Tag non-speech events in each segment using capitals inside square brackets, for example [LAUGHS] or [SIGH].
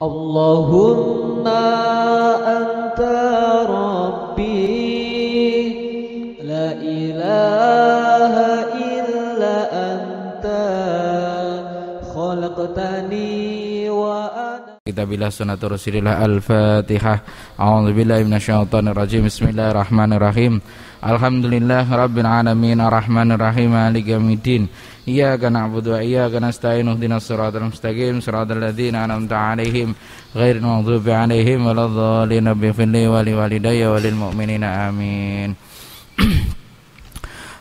اللهم أنت ربي لا إله إلا أنت خلقتني وأنا bila الله سنة al الفاتحة أعوذ بالله من الشيطان الرجيم بسم الله الرحمن الرحيم الحمد لله رب العالمين الرحمن الرحيم الدين إياك نعبد وإياك نستعين اهدنا الصراط المستقيم صراط الذين أنعمت عليهم غير المغضوب عليهم ولا الضالين اغفر لي ولوالدي وللمؤمنين آمين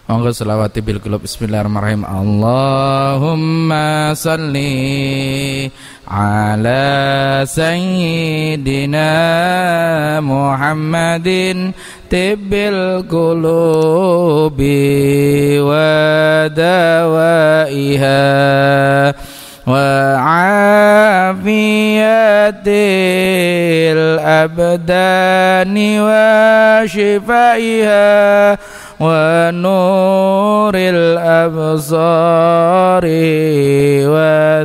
Monggo selawat bil qulub bismillahirrahmanirrahim. Allahumma salli ala sayyidina Muhammadin طب القلوب ودوائها وعافية الأبدان وشفائها ونور الأبصار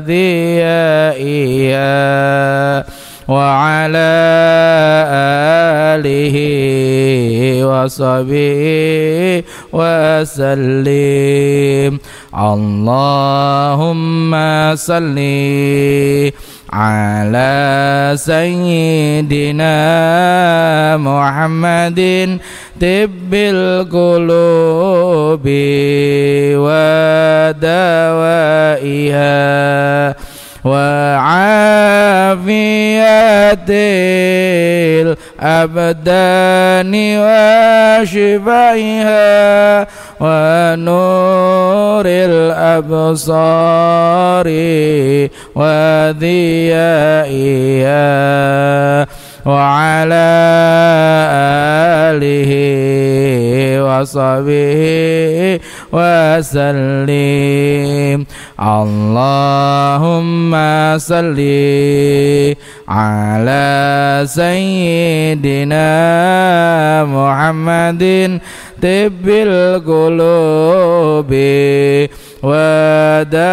وذيائها وعلى آله وصحبه وسلم اللهم صل على سيدنا محمد طب القلوب ودوائها وعافية الأبدان وشفائها ونور الأبصار وذيائها وعلى آله وصحبه وسلم اللهم صل على سيدنا محمد طب القلوب ودوائها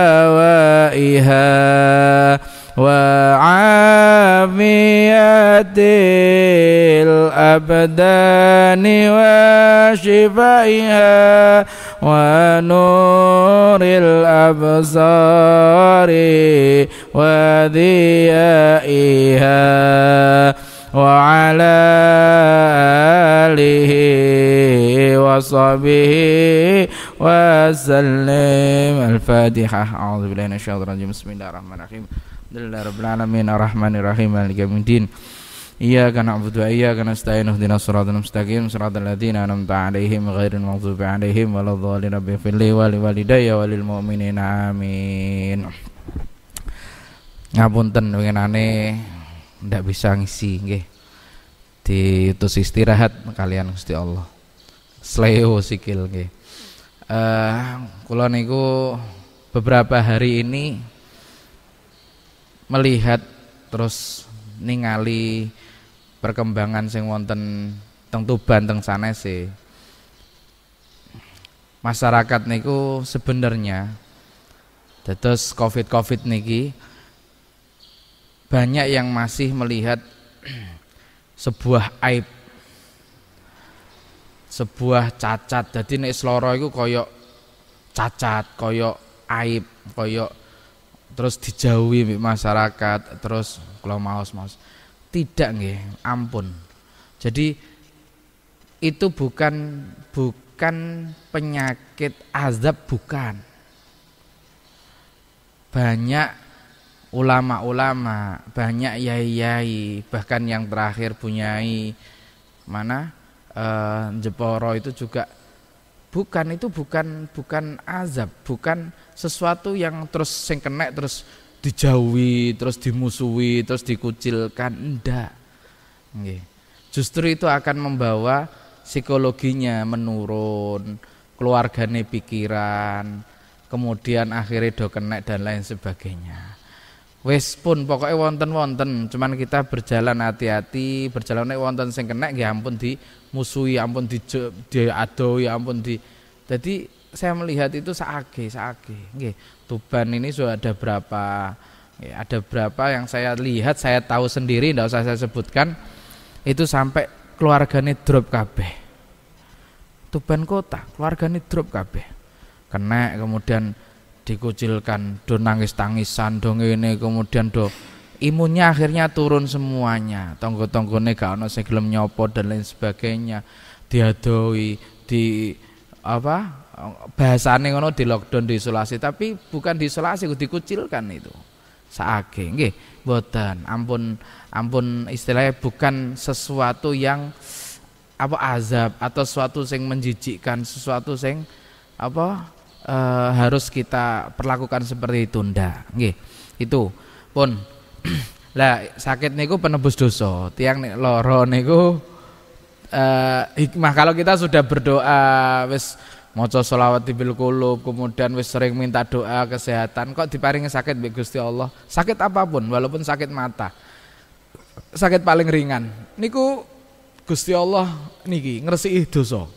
وعافيتها وعافية الأبدان وشفائها ونور الأبصار وذيائها وعلى آله وصحبه وسلم الفاتحة أعوذ بالله من الشيطان الرجيم بسم الله الرحمن الرحيم Bismillahirrahmanirrahim. Arrahmanirrahim. Maliki yaumiddin. Iyyaka na'budu wa iyyaka nasta'in. Ihdinas shiratal mustaqim, shiratal ladzina an'amta 'alaihim ghairil maghdubi 'alaihim waladdallin. Rabbi fili wa liwalidayya wa lil mu'minina. Amin. Ngapunten winginane ndak bisa ngisi nggih. Diutus istirahat kalian Gusti Allah. Sleo sikil nggih. Eh uh, kula niku beberapa hari ini melihat terus ningali perkembangan sing wonten teng Tuban teng sanese. Masyarakat niku sebenarnya dados Covid-Covid niki banyak yang masih melihat [CLEARS THROAT] sebuah aib sebuah cacat jadi nih sloro iku koyok cacat koyok aib koyok terus dijauhi masyarakat terus kalau maos tidak nggih ampun jadi itu bukan bukan penyakit azab bukan banyak ulama-ulama banyak yai-yai bahkan yang terakhir punyai mana e, Jeporo itu juga bukan itu bukan bukan azab, bukan sesuatu yang terus sing kena terus dijauhi, terus dimusuhi, terus dikucilkan, enggak. Justru itu akan membawa psikologinya menurun, keluargane pikiran, kemudian akhirnya do kena dan lain sebagainya. Wes pun pokoknya wonten-wonten, cuman kita berjalan hati-hati, berjalan wonten sing kena ya ampun di musuhi ya ampun di diadoi ya ampun di jadi saya melihat itu saage saage nggih Tuban ini sudah ada berapa ada berapa yang saya lihat saya tahu sendiri tidak usah saya sebutkan itu sampai keluarganya drop kabeh Tuban kota keluarganya drop kabeh kena kemudian dikucilkan do nangis tangisan dong ini kemudian do imunnya akhirnya turun semuanya tonggo tonggo nega ono segelum nyopot dan lain sebagainya diadoi di apa bahasane ngono di lockdown di isolasi tapi bukan di isolasi dikucilkan itu saake nggih boten ampun ampun istilahnya bukan sesuatu yang apa azab atau sesuatu yang menjijikkan sesuatu yang apa e, harus kita perlakukan seperti itu ndak nggih itu pun [CLEARS THROAT] lah sakit niku penebus dosa. Tiang nih loro niku uh, hikmah kalau kita sudah berdoa wes wis maca di bil qulub kemudian wes sering minta doa kesehatan kok diparingi sakit bi Gusti Allah. Sakit apapun walaupun sakit mata. Sakit paling ringan. Niku Gusti Allah niki jadi dosa. itu so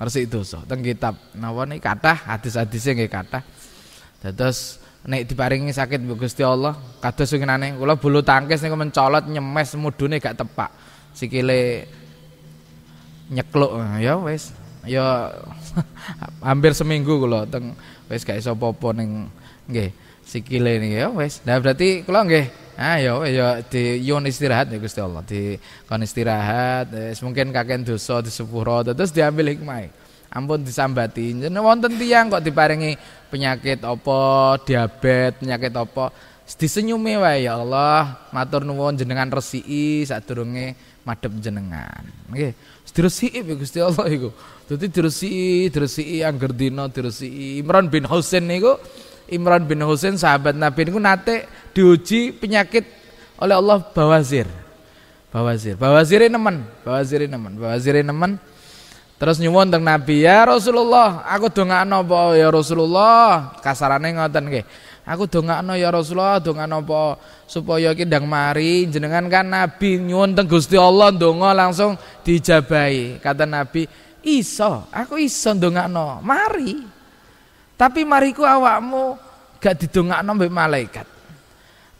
dosa. itu dosa teng kitab. Nawa kata kata hadis hadisnya nggak kata terus nek diparingi sakit mbok Gusti Allah kados sukinane kula bulu tangkis niku mencolot nyemes mudune gak tepak sikile nyekluk ya wis ya [LAUGHS] hampir seminggu kula teng wis gak iso apa-apa ning nggih sikile niki ya wis nah berarti kula nggih ah yo, ya, ya di yon istirahat ya Gusti Allah di kon istirahat wis mungkin kakek dosa disepuro terus diambil hikmah ampun disambati wonten tiyang kok diparingi penyakit apa, diabetes, penyakit apa. Disenyumi wae ya Allah, matur nuwun jenengan resiki sadurunge madhep jenengan. Nggih. Okay. Diresiki Gusti Allah iku. Dadi terusi, diresiki angger dina diresiki. Imran bin Husain niku Imran bin Husain sahabat Nabi niku nate diuji penyakit oleh Allah bawazir. Bawazir. Bawazire nemen, bawazire nemen, bawazire nemen. Bawazir Terus nyuwun teng Nabi, "Ya Rasulullah, aku dongakno apa ya Rasulullah?" Kasarane ngoten nggih. Aku dongakno ya Rasulullah, dongakno apa supaya kindang mari jenengan kan Nabi nyuwun teng Gusti Allah donga langsung dijabahi. Kata Nabi, "Iso, aku iso dongakno. Mari." Tapi mariku awakmu gak didongakno mbek malaikat.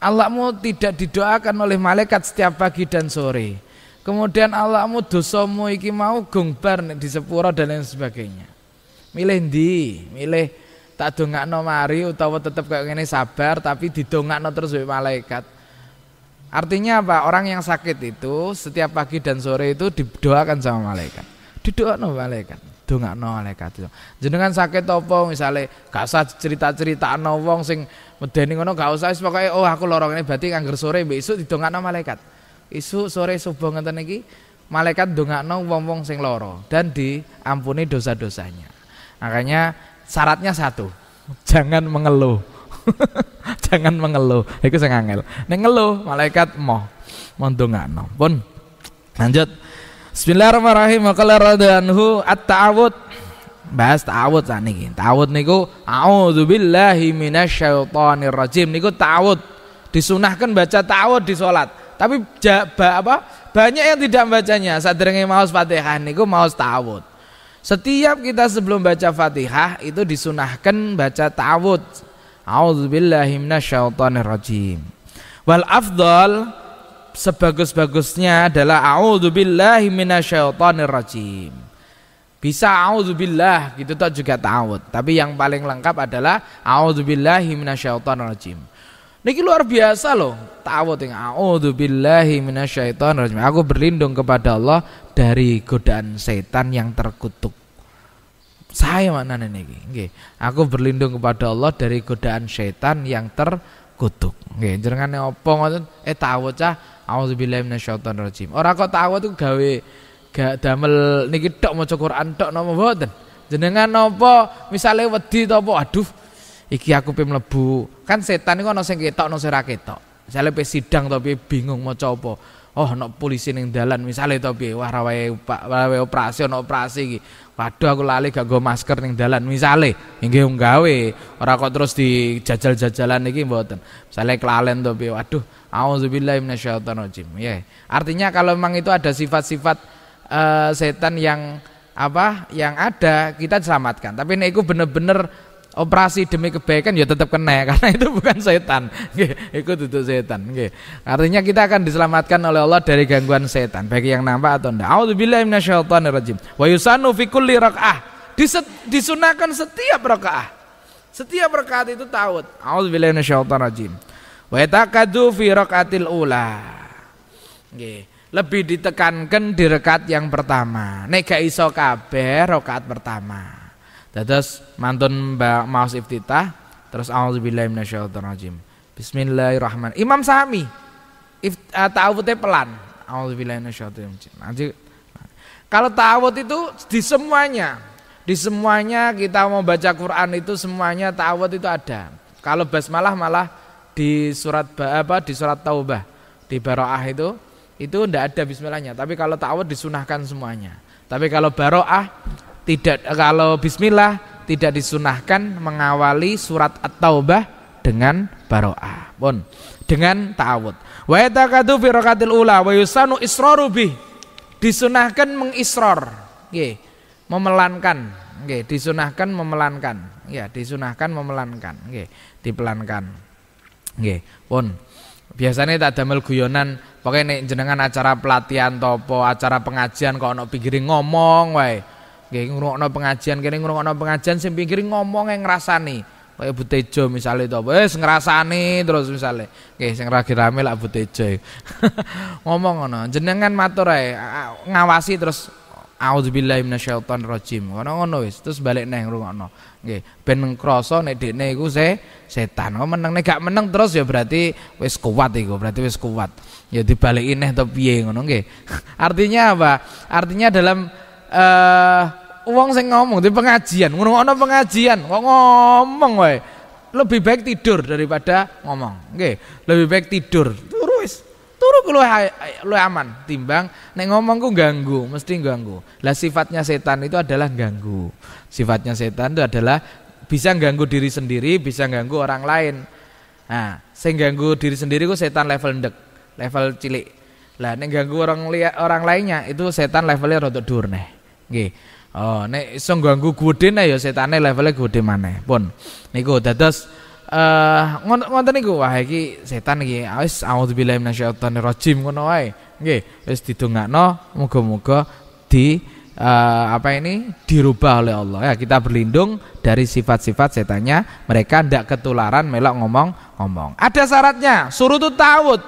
Allahmu tidak didoakan oleh malaikat setiap pagi dan sore. Kemudian Allahmu dosamu iki mau gongbar nek di sepura dan lain sebagainya. Milih ndi? Milih tak dongakno mari utawa tetap kayak gini sabar tapi no terus oleh malaikat. Artinya apa? Orang yang sakit itu setiap pagi dan sore itu didoakan sama malaikat. Didoakno malaikat. Dongakno malaikat. Jenengan sakit apa misalnya gak usah cerita-cerita no wong sing medeni ngono gak usah pokoknya oh aku lorong ini berarti angger sore besok didongakno malaikat. Isu sore subuh ngeten iki malaikat dongakno wong-wong sing loro dan diampuni dosa-dosanya. Makanya syaratnya satu. [LAUGHS] Jangan mengeluh. [LAUGHS] Jangan mengeluh. Iku sing angel. Nek ngeluh malaikat moh mondongakno. Pun lanjut. Bismillahirrahmanirrahim. Qala radhanhu at-ta'awud. Bahas ta'awud saat ini. Ta'awud niku a'udzubillahi minasyaitonirrajim. Niku ta'awud. Disunahkan baca ta'awud di salat. Tapi jaba apa? Banyak yang tidak membacanya. mau maos Fatihah gue maos ta'awud. Setiap kita sebelum baca Fatihah itu disunahkan baca ta'awud. A'udzubillahi minasyaitonirrajim. Wal afdal sebagus-bagusnya adalah a'udzubillahi minasyaitonirrajim. Bisa a'udzubillah gitu tak juga ta'awud. Tapi yang paling lengkap adalah a'udzubillahi minasyaitonirrajim. Niki luar biasa loh. Tahu Ta'awudz a'udzu billahi minasyaitonir rajim. Aku berlindung kepada Allah dari godaan setan yang terkutuk. Saya mana niki. Nggih. Aku berlindung kepada Allah dari godaan setan yang terkutuk. Nggih, jenengane apa ngoten? Eh tahu cah a'udzubillahi minasyaitonir rajim. Orang kok tahu tuh gawe gak damel niki dok mau Quran antok napa mboten. Jangan napa misalnya wedi topo aduh iki aku pe mlebu. Kan setan iku ana sing ketok ana sing ora ketok. pe sidang tapi bingung mau apa. Oh ana polisi ning dalan misale to piye wah rawe operasi ana operasi iki. Waduh aku lali gak nggo masker ning dalan misale. Nggih gawe ora kok terus dijajal-jajalan iki mboten. Misale kelalen to piye. Waduh auzubillahi minasyaitonirrajim. Ya. Yeah. Artinya kalau memang itu ada sifat-sifat uh, setan yang apa yang ada kita selamatkan. Tapi nih aku bener-bener operasi demi kebaikan ya tetap kena [LAUGHS] karena itu bukan setan. ikut itu duduk setan. Artinya kita akan diselamatkan oleh Allah dari gangguan setan bagi yang nampak atau tidak. Auzubillahi minasyaitonirrajim. Wa yusanu fi kulli rakaah. Disunahkan setiap rakaah. Setiap rakaat itu taud. Auzubillahi minasyaitonirrajim. Wa yataqadu fi rakaatil ula. Lebih ditekankan di rakaat yang pertama. Nega gak iso kabeh rakaat pertama. Dados mantun Mbak Maus iftitah terus auzubillahi rajim. Bismillahirrahmanirrahim. Imam Sami eh, ta'awudnya pelan. Auzubillahi minasyaitonirrajim. Nanti kalau ta'awud itu di semuanya, di semuanya kita mau baca Quran itu semuanya ta'awud itu ada. Kalau basmalah malah di surat apa di surat Taubah di Baroah itu itu ndak ada bismillahnya, tapi kalau ta'awud disunahkan semuanya. Tapi kalau Baroah tidak kalau bismillah tidak disunahkan mengawali surat At-Taubah dengan baroah pun dengan ta'awud. Wa yatakadu fi rakatil ula wa yusanu israru bi Disunahkan mengisror. Nggih. Memelankan. Nggih, disunahkan memelankan. Ya, disunahkan memelankan. Nggih, dipelankan. Nggih, pun. Biasanya tak damel guyonan, pokoknya nih jenengan acara pelatihan topo, acara pengajian kok ono pikirin ngomong wae. Nggih ngrungokno pengajian gini ngrungokno pengajian sing pinggir ngomong yang nih Kaya Butejo itu to, eh, ngerasa nih terus misalnya Nggih sing ra rame lah Butejo. [LAUGHS] ngomong ngono, jenengan matur ae ngawasi terus auzubillahi minasyaitonir rajim. Ngono ngono wis, terus balik neng rungokno. Nggih, ben krasa nek dekne iku se setan. Kok oh, meneng nek gak meneng terus ya berarti wis kuat iku, berarti wis kuat. Ya dibaleki neh to piye ngono nggih. [LAUGHS] Artinya apa? Artinya dalam eh uh, Uang saya ngomong di pengajian, ngono-ngono pengajian, kok ngomong wae. Lebih baik tidur daripada ngomong. oke lebih baik tidur. Turu wis. Turu ku lu aman timbang nek ngomong ku ganggu, mesti ganggu. Lah sifatnya setan itu adalah ganggu. Sifatnya setan itu adalah bisa ganggu diri sendiri, bisa ganggu orang lain. Nah, sing ganggu diri sendiri ku setan level ndek, level cilik. Lah nek ganggu orang orang lainnya itu setan levelnya rada dhuwur neh. Nggih. Oh, nek iso ganggu gudene ya setane levele gede maneh. Pun niku dados eh uh, Ngonten niku wah iki setan iki wis auzubillahi minasyaitonir rajim ngono wae. Nggih, wis didongakno muga-muga di uh, apa ini dirubah oleh Allah. Ya, kita berlindung dari sifat-sifat setannya. Mereka ndak ketularan melok ngomong-ngomong. Ada syaratnya, suruh tuh tawut.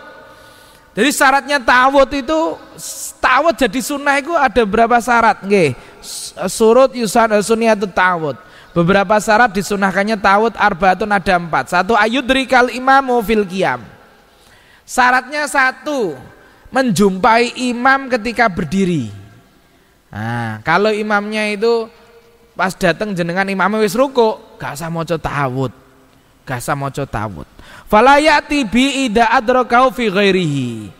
Jadi syaratnya tawut itu Tawud jadi sunnah itu ada berapa syarat? Nggih. Surut yusan sunniyatu tawud. Beberapa syarat disunahkannya tawud arbaatun ada empat. Satu ayudri kal imamu fil qiyam. Syaratnya satu, menjumpai imam ketika berdiri. Nah, kalau imamnya itu pas datang jenengan imamnya wis ruko, gak usah moco tawud. Gak usah moco tawud. Falayati bi ida adrokau fi ghairihi.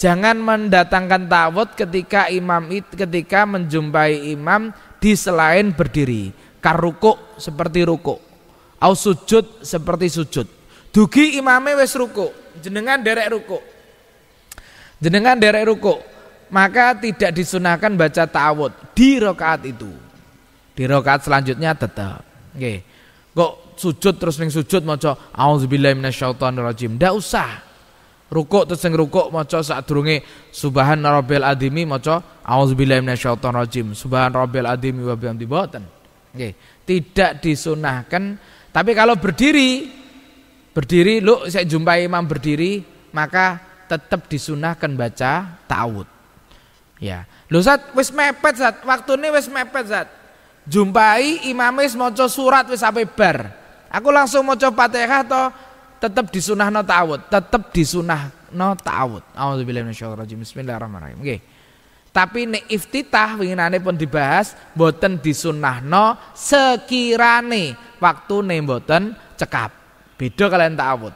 Jangan mendatangkan tawud ketika imam ketika menjumpai imam di selain berdiri. Karukuk seperti rukuk. Au sujud seperti sujud. Dugi imame wes rukuk, jenengan derek rukuk. Jenengan derek rukuk, maka tidak disunahkan baca tawud di rokaat itu. Di rokaat selanjutnya tetap. Nggih. Kok sujud terus ning sujud maca auzubillahi minasyaitonir rajim. Ndak usah rukuk terus sing rukuk maca sadurunge subhan rabbil adimi maca auzubillahi Rajim, subhan rabbil adimi wa bihamdi boten nggih tidak disunahkan tapi kalau berdiri berdiri lu saya jumpai imam berdiri maka tetap disunahkan baca ta'awud ya lu saat wis mepet saat waktu ini wis mepet saat jumpai imam wis surat wis sampai bar aku langsung maca fatihah atau tetap disunahno ta'awud, tetap disunahno ta'awud. Auzubillahi minasyaitonirrajim. Bismillahirrahmanirrahim. Nggih. Okay. Tapi nek iftitah winginane pun dibahas boten disunahno sekirane waktu ne mboten cekap. Beda kalian ta'awud.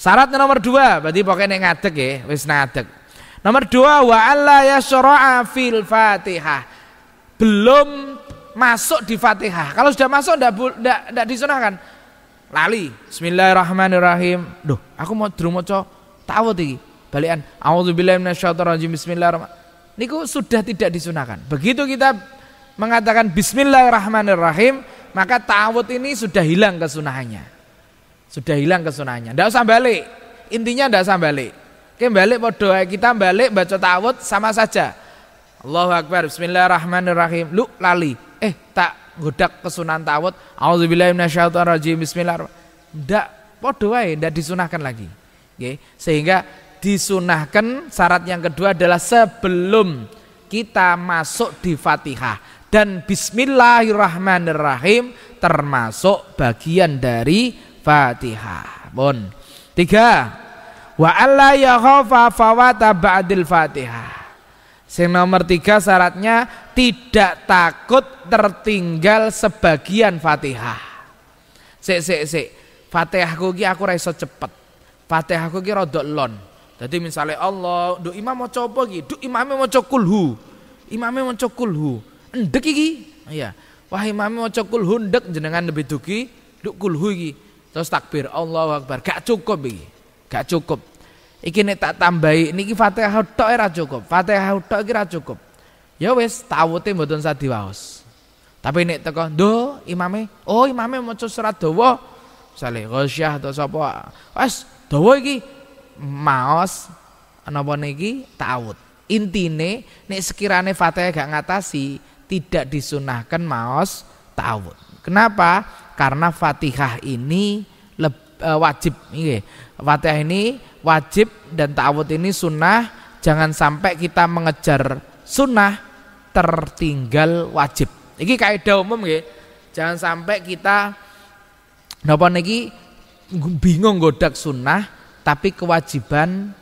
Syaratnya nomor dua, berarti pokoknya nek ngadeg ya, wis ngadeg. Nomor dua, wa alla yasra'a fil fatihah. Belum masuk di fatihah. Kalau sudah masuk tidak disunahkan lali bismillahirrahmanirrahim duh aku mau mau coba tawud iki balikan auzubillahi minasyaitonirrajim bismillahirrahmanirrahim niku sudah tidak disunahkan begitu kita mengatakan bismillahirrahmanirrahim maka tawut ini sudah hilang kesunahannya sudah hilang kesunahannya Tidak usah balik intinya tidak usah balik Kembali balik podo kita balik baca tawud sama saja Allahu akbar bismillahirrahmanirrahim lu lali eh tak godak ke Sunan Tawud, auzubillahi minasyaitonirrajim bismillahirrahmanirrahim. Ndak padha wae, ndak disunahkan lagi. Okay. sehingga disunahkan syarat yang kedua adalah sebelum kita masuk di Fatihah dan bismillahirrahmanirrahim termasuk bagian dari Fatihah. Bon. Tiga. Wa alla yakhafa fawata ba'dil Fatihah Sing nomor tiga syaratnya tidak takut tertinggal sebagian fatihah. Sik, sik, sik. Fatihahku ini aku raiso cepet. Fatihahku ini rodok lon. Jadi misalnya Allah, do imam mau coba ki, do imamnya mau kulhu. Imamnya mau kulhu. Endek iki. Iya. Wah imamnya mau kulhu endek jenengan lebih duki, duk kulhu iki. Terus takbir Allah Akbar. Gak cukup iki. Gak cukup. Iki nek tak tambahi niki Fatihah tok ora e cukup. Fatihah tok iki ora cukup. Ya wis tawute mboten sadi waos. Tapi nek teko ndo imame, oh imame maca surat dawa Sale ghasyah atau sapa. Wes dawa iki maos napa niki tawut. Intine nek sekirane Fatihah gak ngatasi tidak disunahkan maos tawut. Kenapa? Karena Fatihah ini eh, wajib nggih Fatihah ini wajib dan ta'awud ini sunnah. Jangan sampai kita mengejar sunnah tertinggal wajib. Ini kaidah umum ya. Jangan sampai kita napa niki bingung godak sunnah tapi kewajiban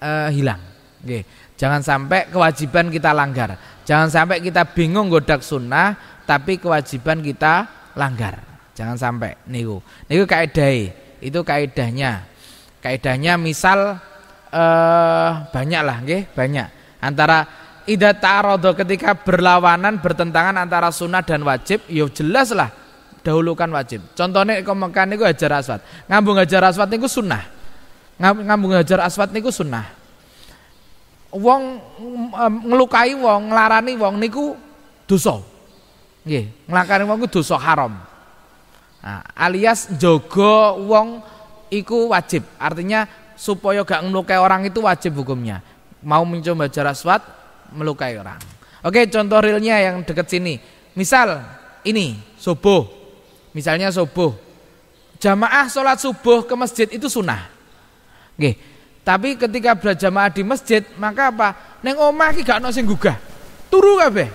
e, hilang. Oke. Jangan sampai kewajiban kita langgar. Jangan sampai kita bingung godak sunnah tapi kewajiban kita langgar. Jangan sampai niku. Niku kaidah itu kaidahnya. Kaidahnya misal eh banyaklah nggih, banyak. Antara ida ta'arada ketika berlawanan bertentangan antara sunnah dan wajib, yo ya jelaslah dahulukan wajib. Contohnya kau makan niku Hajar Aswad. Ngambung Hajar Aswad niku sunnah. Ngambung Hajar Aswad niku sunnah. Wong ngelukai wong, ngelarani wong niku dosa. Nggih, nglakani wong ku dosa haram. Nah, alias jogo wong iku wajib. Artinya supaya gak melukai orang itu wajib hukumnya. Mau mencoba jarak swat melukai orang. Oke, contoh realnya yang deket sini. Misal ini subuh. Misalnya subuh. Jamaah sholat subuh ke masjid itu sunnah. Oke. Tapi ketika berjamaah di masjid, maka apa? Neng omah ki gak ono guga, gugah. Turu kabeh.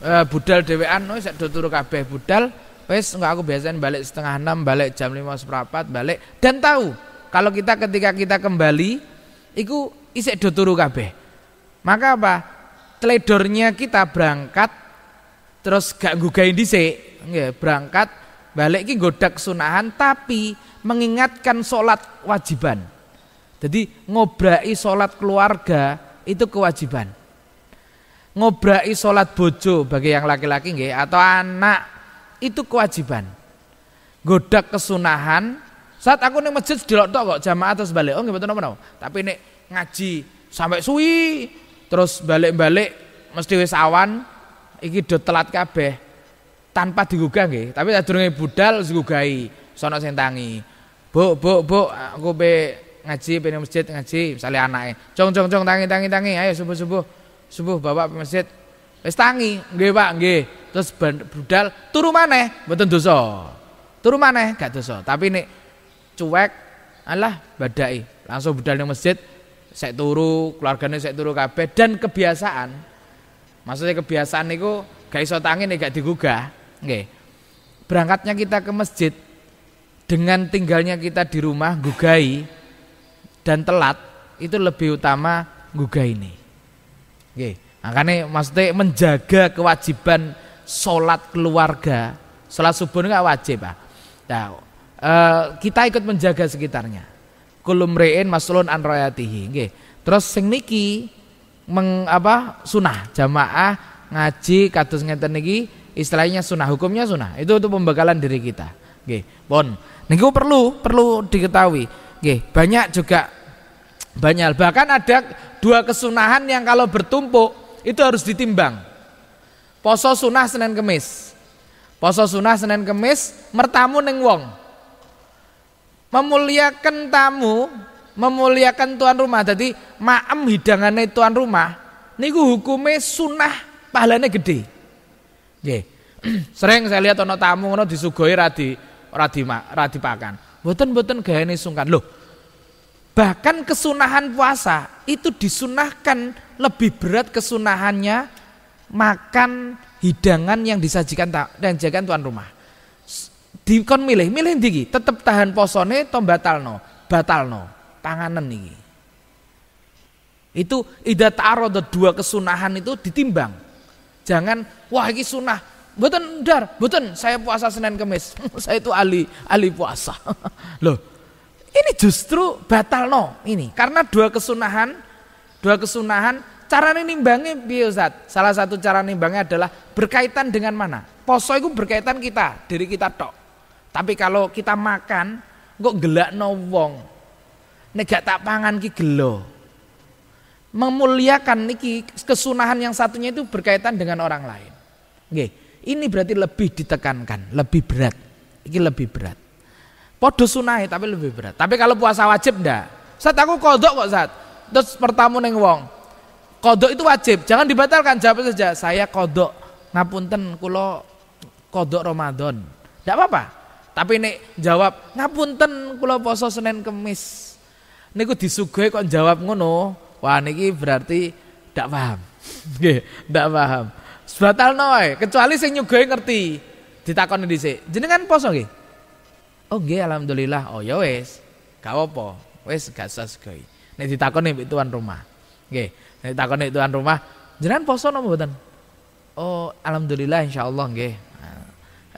Eh, budal dewan no, turu kabeh budal wes enggak aku biasain balik setengah enam balik jam lima seperempat balik dan tahu kalau kita ketika kita kembali iku isek do turu kabeh maka apa teledornya kita berangkat terus gak gugain dhisik nggih berangkat balik ki godak sunahan tapi mengingatkan sholat wajiban jadi ngobrai solat keluarga itu kewajiban ngobrai solat bojo bagi yang laki-laki nggih atau anak itu kewajiban. Godak kesunahan. Saat aku nih masjid di tok kok jamaah terus balik. Oh gimana mboten Tapi nih ngaji sampai suwi terus balik-balik mesti wis awan iki do telat kabeh tanpa digugah nggih. Tapi sadurunge budal digugahi sono sing tangi. Bu, bu, bu, aku be ngaji pengen masjid ngaji misalnya anaknya. Cong cong cong tangi tangi tangi ayo subuh subuh. Subuh bapak ke masjid Wis tangi, nggih Pak, nggih. Terus budal turu maneh, mboten dosa. Turu maneh gak dosa. Tapi nek cuek, alah badai. Langsung budal nang masjid, saya turu, keluarganya saya turu kabeh dan kebiasaan. Maksudnya kebiasaan niku gak iso tangi nek gak digugah. Nggih. Berangkatnya kita ke masjid dengan tinggalnya kita di rumah gugai dan telat itu lebih utama gugai ini. Nggih. Makanya maksudnya menjaga kewajiban sholat keluarga. Sholat subuh enggak wajib pak Nah, eh, kita ikut menjaga sekitarnya. Kulum re'in masulun an royatihi. Terus sing niki meng, apa, sunah jamaah ngaji katus ngeten niki istilahnya sunah hukumnya sunah itu untuk pembekalan diri kita Oke, bon niku perlu perlu diketahui Oke, banyak juga banyak bahkan ada dua kesunahan yang kalau bertumpuk itu harus ditimbang. Poso sunah Senin Kemis. Poso sunah Senin Kemis mertamu neng wong. Memuliakan tamu, memuliakan tuan rumah. Jadi ma'am hidangannya tuan rumah niku hukume sunah pahalanya gede. Nggih. [CLEARS THROAT] Sering saya lihat ono tamu ngono disuguhi radi radi radi pakan. Boten gak ini sungkan. Loh, Bahkan kesunahan puasa itu disunahkan lebih berat kesunahannya makan hidangan yang disajikan dan jagaan tuan rumah. Dikon milih, milih tinggi tetap tahan posone no batalno, batalno, panganan nih Itu ida taro dua kesunahan itu ditimbang. Jangan wah ini sunah, beton dar, beton saya puasa Senin Kemis, [LAUGHS] saya itu ali ahli puasa. [LAUGHS] Loh, ini justru batal no ini karena dua kesunahan, dua kesunahan cara nimbangnya piye Ustaz? Salah satu cara nimbangnya adalah berkaitan dengan mana? Poso itu berkaitan kita, diri kita tok. Tapi kalau kita makan kok gelak no wong. Negak tak pangan ki gelo. Memuliakan niki kesunahan yang satunya itu berkaitan dengan orang lain. Oke, ini berarti lebih ditekankan, lebih berat. Ini lebih berat. Podo sunai tapi lebih berat. Tapi kalau puasa wajib ndak? Saat aku kodok kok saat. Terus pertamu neng wong. Kodok itu wajib, jangan dibatalkan. Jawab saja, saya kodok. Ngapunten kulo kodok Ramadan. Ndak apa-apa. Tapi nek jawab ngapunten kulo poso Senin Kemis. Niku disuguhi kok jawab ngono. Wah niki berarti ndak paham. [LAUGHS] Nggih, ndak paham. sebatal noy, kecuali sing nyuguhi ngerti. ditakon di sini Jenengan poso gih Oh nggih alhamdulillah. Oh ya wis. Gak apa. Wis gak sesuai. Nih Nek ditakoni mbek tuan rumah. Nggih. Nek ditakoni tuan rumah, jenengan poso napa mboten? Oh alhamdulillah insyaallah nggih. Nah,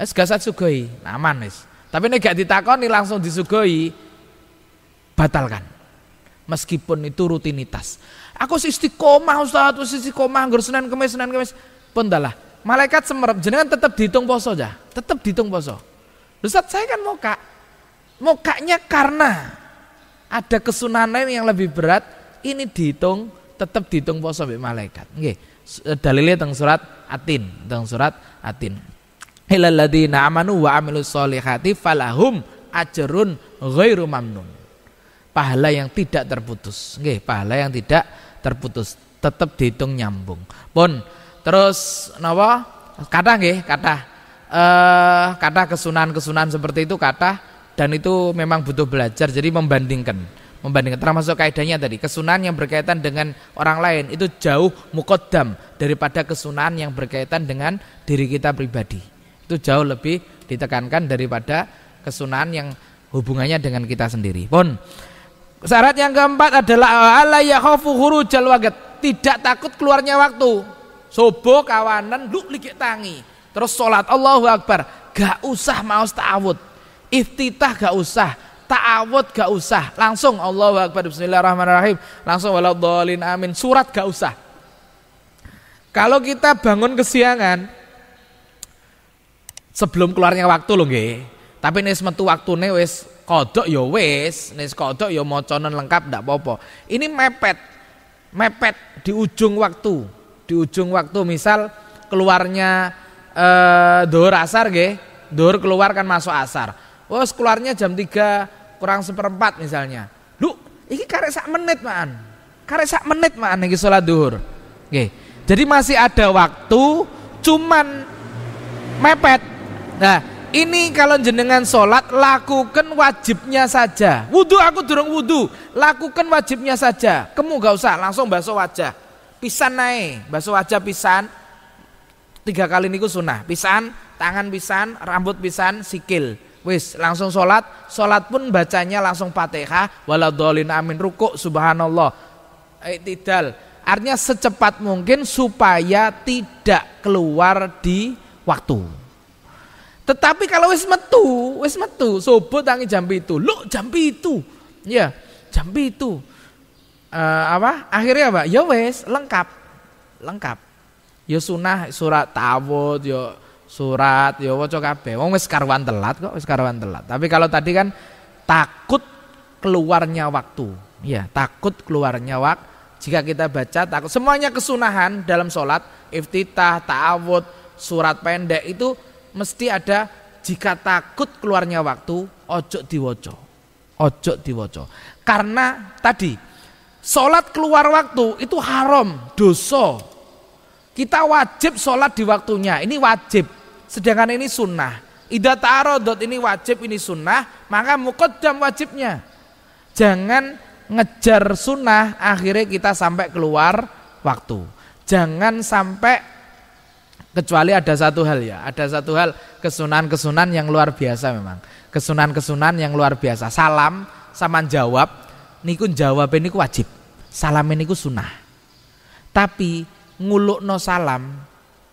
wis gak sesuai. Aman wis. Tapi nek gak ditakoni langsung disugoi batalkan. Meskipun itu rutinitas. Aku istiqomah Ustaz, istiqomah nggur Senin Kamis Senin Kamis. Pendalah. Malaikat semerap jenengan tetap dihitung poso aja, Tetap dihitung poso. Ustaz saya kan moka. Mokanya karena ada kesunanan yang lebih berat, ini dihitung tetap dihitung poso sampai malaikat. Oke eh, Dalilnya tentang surat Atin, tentang surat Atin. hilaladina ladina amanu wa amilus solihati falahum ajarun ghairu mamnun. Pahala yang tidak terputus. Oke, pahala yang tidak terputus. Tetap dihitung nyambung. Pun bon, terus nawa Kata nggih, kata eh, kata kesunahan kesunan seperti itu kata dan itu memang butuh belajar jadi membandingkan membandingkan termasuk kaidahnya tadi kesunahan yang berkaitan dengan orang lain itu jauh mukodam daripada kesunahan yang berkaitan dengan diri kita pribadi itu jauh lebih ditekankan daripada kesunahan yang hubungannya dengan kita sendiri pun syarat yang keempat adalah ala ya hurujal tidak takut keluarnya waktu subuh kawanan lu ligik tangi Terus sholat Allahu Akbar, gak usah mau ta'awud. Iftitah gak usah, ta'awud gak usah. Langsung Allahu Akbar, Bismillahirrahmanirrahim. Langsung waladhalin amin. Surat gak usah. Kalau kita bangun kesiangan, sebelum keluarnya waktu loh nggih. Tapi nih waktu nih, wis kodok yo, ya wis, nih kodok ya moconan lengkap ndak popo. Ini mepet. Mepet di ujung waktu. Di ujung waktu misal keluarnya eh duhur asar ge duhur keluar kan masuk asar. Oh, keluarnya jam 3 kurang seperempat misalnya. Lu, ini karek sak menit, Maan. Karek sak menit, Maan lagi sholat duhur. Oke, Jadi masih ada waktu cuman mepet. Nah, ini kalau jenengan sholat lakukan wajibnya saja wudhu aku durung wudhu lakukan wajibnya saja kamu gak usah langsung basuh wajah pisan naik basuh wajah pisan tiga kali niku sunnah pisan tangan pisan rambut pisan sikil wis langsung sholat sholat pun bacanya langsung fatihah waladolin amin ruku subhanallah eh, tidak artinya secepat mungkin supaya tidak keluar di waktu tetapi kalau wis metu wis metu subuh tangi jambi itu lu jambi itu ya jambi itu uh, eh, apa akhirnya apa ya wis lengkap lengkap ya sunah surat tawud ya surat ya waca kabeh wong wis karwan telat kok wis karwan telat tapi kalau tadi kan takut keluarnya waktu ya takut keluarnya waktu jika kita baca takut semuanya kesunahan dalam sholat iftitah ta'awud surat pendek itu mesti ada jika takut keluarnya waktu ojo diwoco ojo diwoco karena tadi sholat keluar waktu itu haram dosa kita wajib sholat di waktunya, ini wajib. Sedangkan ini sunnah. Ida ta'arodot ini wajib, ini sunnah, maka mukodam wajibnya. Jangan ngejar sunnah, akhirnya kita sampai keluar waktu. Jangan sampai, kecuali ada satu hal ya, ada satu hal kesunan-kesunan yang luar biasa memang. Kesunan-kesunan yang luar biasa. Salam, saman jawab, niku jawab ku wajib. Salam ku sunnah. Tapi nguluk no salam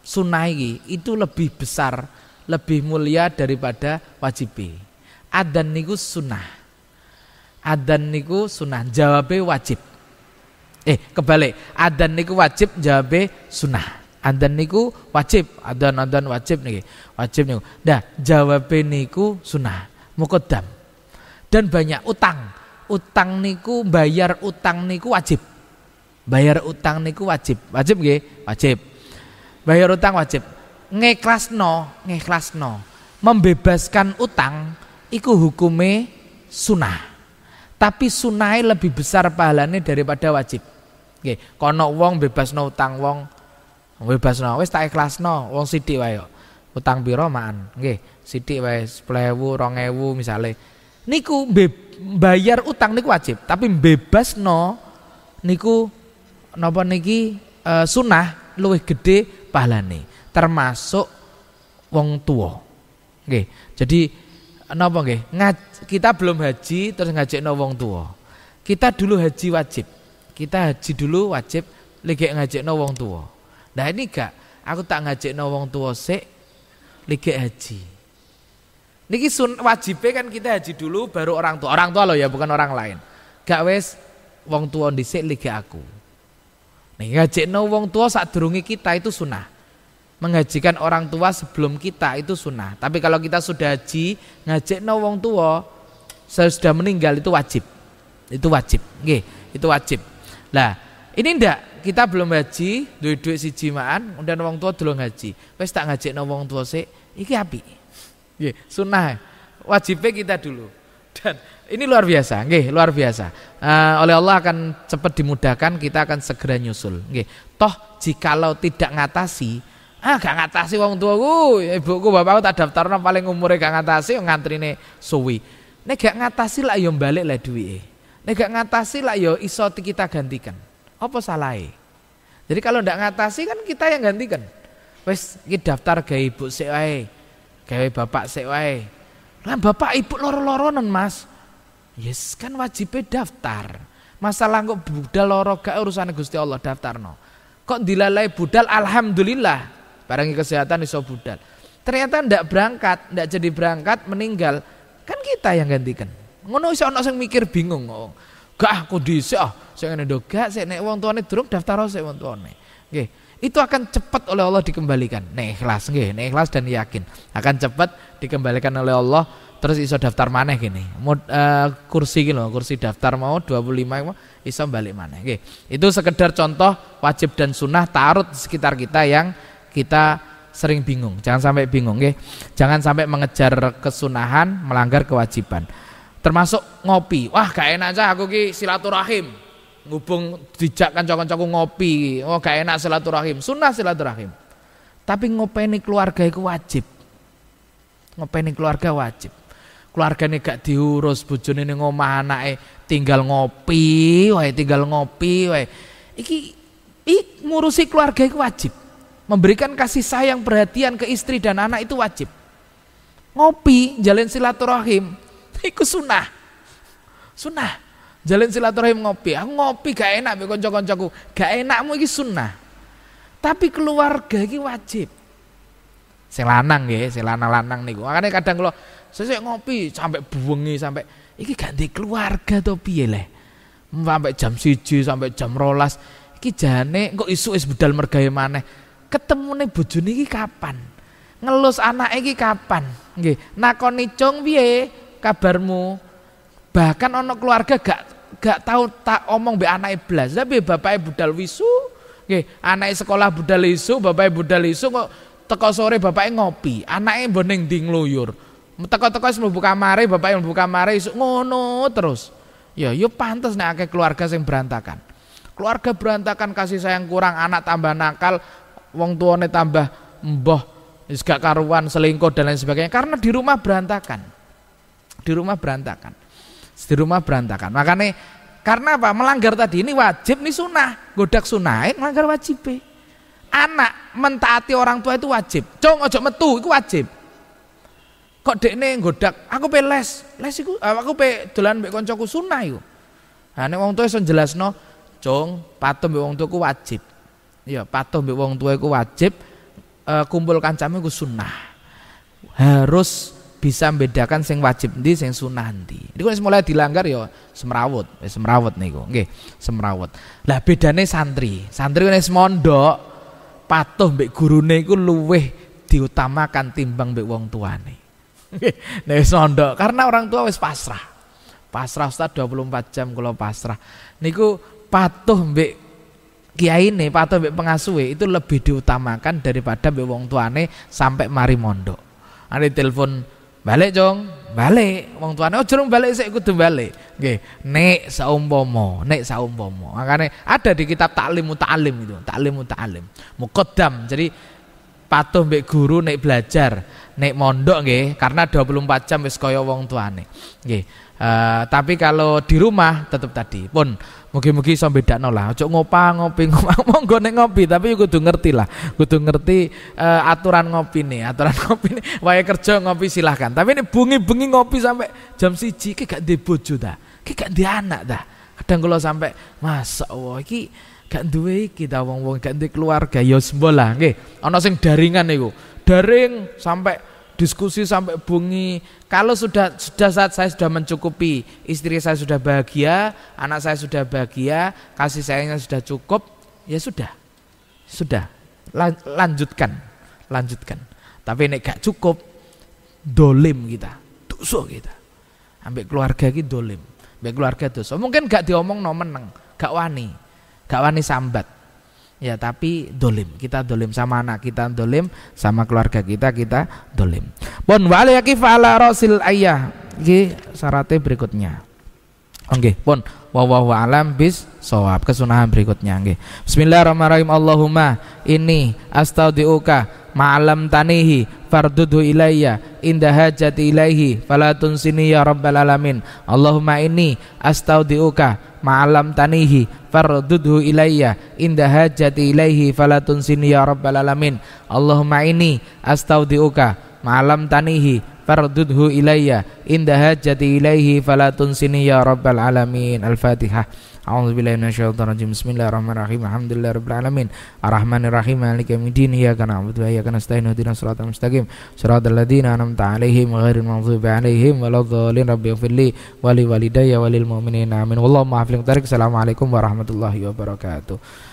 sunai itu lebih besar, lebih mulia daripada wajib. Adan niku sunah. Adan niku sunah, jawab wajib. Eh, kebalik. Adan niku wajib, jawab sunah. Adan niku wajib, adan adan wajib nih Wajib niku. dah jawabe niku sunah, mukodam. Dan banyak utang. Utang niku bayar utang niku wajib Bayar utang niku wajib. Wajib gak Wajib. Bayar utang wajib. no ngeklas no Membebaskan utang iku hukume sunnah. Tapi sunai e lebih besar pahalane daripada wajib. gak kono wong bebas no utang wong bebas no wis tak no wong sidik wayo Utang biromaan maan? gak sidik wae 10.000, 2.000 misale. Niku bayar utang niku wajib, tapi bebas no niku nopo niki e, sunah luwih gede pahalane termasuk wong tua. Oke, Jadi nge, ngaj, Kita belum haji terus no wong tua. Kita dulu haji wajib. Kita haji dulu wajib lagi no wong tua. Nah ini gak aku tak no wong tua se lagi haji. Niki sun wajibnya kan kita haji dulu baru orang tua. Orang tua lo ya bukan orang lain. Gak wes wong tua se lagi aku ngajek wong tua saat derungi kita itu sunnah. Menghajikan orang tua sebelum kita itu sunnah. Tapi kalau kita sudah haji, ngajek wong tua sudah meninggal itu wajib. Itu wajib. Oke, itu wajib. Lah, ini ndak kita belum haji, duit-duit si jimaan dan wong tua dulu ngaji. Wes tak ngajek wong tua sih, iki api. Oke, sunnah. Wajibnya kita dulu. Dan ini luar biasa, nggih, luar biasa. Uh, oleh Allah akan cepat dimudahkan, kita akan segera nyusul. Nggih. Toh jikalau tidak ngatasi, ah gak ngatasi wong tuaku, ibuku, bapakku tak daftarno paling umurnya gak ngatasi ngantri nih suwi. nih gak ngatasi lah yo balik lah duit nih gak ngatasi lah yo iso kita gantikan. Apa salahnya? Jadi kalau ndak ngatasi kan kita yang gantikan. Wes kita daftar ke ibu sewai, ke bapak sewai. Nah bapak ibu loro-loronan mas. Yes kan wajibnya daftar. Masalah kok budal loro gak urusan Gusti Allah daftar no. Kok dilalai budal alhamdulillah. Barang kesehatan iso budal. Ternyata ndak berangkat, ndak jadi berangkat meninggal. Kan kita yang gantikan. Ngono iso ono sing mikir bingung. Oh. Gak aku dhisik ah. Sing ngene gak sik nek wong tuane durung daftar oh, sik wong tuane. Nggih. Okay itu akan cepat oleh Allah dikembalikan. Nek ikhlas nggih, nek ikhlas dan yakin akan cepat dikembalikan oleh Allah terus iso daftar maneh gini. Mod, uh, eh, kursi gini kursi daftar mau 25 mau iso balik maneh nggih. Itu sekedar contoh wajib dan sunnah tarut sekitar kita yang kita sering bingung. Jangan sampai bingung nggih. Jangan sampai mengejar kesunahan melanggar kewajiban. Termasuk ngopi. Wah, gak enak aja aku ki silaturahim ngubung dijak cokon cokon ngopi, oh gak enak silaturahim, sunnah silaturahim. Tapi ngopeni keluarga itu wajib. Ngopeni keluarga wajib. keluarga ini gak diurus, bujun ini ngomah naik tinggal ngopi, wae tinggal ngopi wae. Iki, ik ngurusi keluarga itu wajib. Memberikan kasih sayang, perhatian ke istri dan anak itu wajib. Ngopi, jalan silaturahim, [LAUGHS] itu sunnah. Sunnah. Jalan silaturahim ngopi. Aku ngopi gak enak mbek konco koncoku Gak enakmu iki sunnah. Tapi keluarga ini wajib. Sing lanang selanang sing lanang-lanang makanya kadang lo saya ngopi sampai buwengi sampai ini ganti keluarga tuh piye leh. Sampai jam siji sampai jam rolas iki jane kok isu es budal mana ketemu nih bujuni ini kapan? Ngelus anak ini kapan? Nggih, nakoni cong piye kabarmu? Bahkan ono keluarga gak gak tahu tak omong be anaknya iblas tapi bapaknya budal wisu, Oke, anaknya sekolah budal isu, bapaknya budal isu kok teko sore bapaknya ngopi, anaknya bening ding luyur. Teko-teko buka mari bapak ibu buka mari isu ngono terus. Ya, yuk ya pantas nih akhir keluarga sing berantakan. Keluarga berantakan kasih sayang kurang, anak tambah nakal, wong tuane tambah mboh, segak gak karuan selingkuh dan lain sebagainya karena di rumah berantakan. Di rumah berantakan di rumah berantakan. Makanya karena apa? Melanggar tadi ini wajib, nih sunnah. Godak sunnah, melanggar wajib. Anak mentaati orang tua itu wajib. cong ojo metu, itu wajib. Kok nih godak, aku pe les, les eh, aku pe dolan be koncoku sunnah Nah, ane orang tua itu jelas no cong patuh orang wong tuaku wajib. Ya, patuh be orang tua iku wajib. E, kumpul kancamu sunnah. Harus bisa membedakan sing wajib di sing sunah di. Jadi kalau mulai dilanggar ya semrawut, semrawut ya semrawut niku. oke, semrawut. Lah bedane santri. Santri kalau mondok patuh guru nih iku luweh diutamakan timbang mbek wong tuane. [LAUGHS] Nggih, nek karena orang tua wis pasrah. Pasrah Ustaz 24 jam kalau pasrah. nih Niku patuh mbek kiai ini patuh mbek pengasuhe itu lebih diutamakan daripada mbek wong tuane sampai mari mondok. Ada telepon Balik, Jong. Balik. Wong tuane oh jong balik sik kudu balik. Oke, Nek saumpama, nek saumpama. makanya ada di kitab taklimu Taklim itu taklimu Taklim Muta'alim. Jadi patuh mbek guru nek belajar, nek mondok nggih, karena 24 jam wis kaya wong tuane. Nggih. Uh, tapi kalau di rumah tetap tadi pun Mugi-mugi iso bedakno lah. Ojo ngopa ngopi [LAUGHS] ngopi. Monggo nek ngopi tapi kudu ngerti lah. Kudu ngerti uh, aturan ngopi nih, aturan [LAUGHS] ngopi nih. Wae kerja ngopi silahkan. Tapi ini bungi-bungi ngopi sampai jam siji ki gak ndek bojo dah. Ki gak anak dah. Kadang kalau sampai masa Allah iki gak duwe iki ta wong-wong gak duwe keluarga ya sembola nggih. Ana sing daringan niku. Daring sampai diskusi sampai bungi, Kalau sudah sudah saat saya sudah mencukupi, istri saya sudah bahagia, anak saya sudah bahagia, kasih sayangnya sudah cukup, ya sudah. Sudah. Lanjutkan. Lanjutkan. Tapi ini gak cukup dolim kita, dosa kita. ambil keluarga iki dolim. ambil keluarga dosa. Mungkin gak diomong no meneng, gak wani. Gak wani sambat ya tapi dolim kita dolim sama anak kita dolim sama keluarga kita kita dolim bon wali rosil ayah ini syaratnya berikutnya Oke, okay, pun wallahu alam bis sawab. Kesunahan berikutnya nggih. Okay. Bismillahirrahmanirrahim. Allahumma ini astaudiuka ma'alam tanihi fardudhu ilayya inda hajati ilaihi fala tunsini ya rabbal alamin. Allahumma ini astaudiuka ma'alam tanihi fardudhu ilayya inda hajati ilaihi fala tunsini ya rabbal alamin. Allahumma ini astaudiuka ma'alam tanihi fardudhu ilayya inda hajati ilaihi falatun tunsini ya rabbal alamin al-fatihah A'udzu billahi minasyaitonir rajim. Bismillahirrahmanirrahim. Alhamdulillahirabbil alamin. Arrahmanir rahim. Maliki yaumiddin. Iyyaka na'budu wa iyyaka nasta'in. Ihdinash shiratal mustaqim. Shiratal ladzina an'amta 'alaihim ghairil maghdubi 'alaihim waladdallin. Rabbi ighfir li wa li walidayya wa lil mu'minina amin. Allahumma hafil tarik. Assalamualaikum warahmatullahi wabarakatuh.